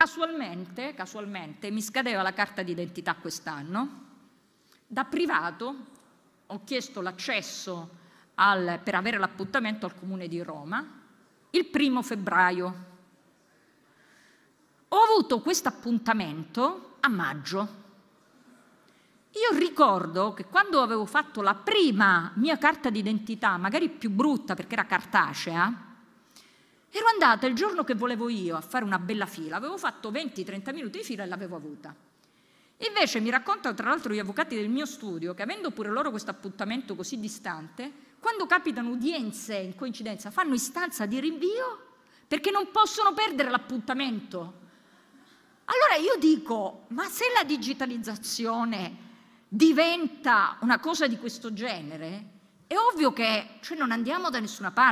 Casualmente, casualmente mi scadeva la carta d'identità quest'anno, da privato ho chiesto l'accesso per avere l'appuntamento al Comune di Roma il primo febbraio. Ho avuto questo appuntamento a maggio. Io ricordo che quando avevo fatto la prima mia carta d'identità, magari più brutta perché era cartacea, Ero andata il giorno che volevo io a fare una bella fila, avevo fatto 20-30 minuti di fila e l'avevo avuta. Invece mi raccontano tra l'altro gli avvocati del mio studio che avendo pure loro questo appuntamento così distante, quando capitano udienze in coincidenza fanno istanza di rinvio perché non possono perdere l'appuntamento. Allora io dico, ma se la digitalizzazione diventa una cosa di questo genere, è ovvio che cioè, non andiamo da nessuna parte.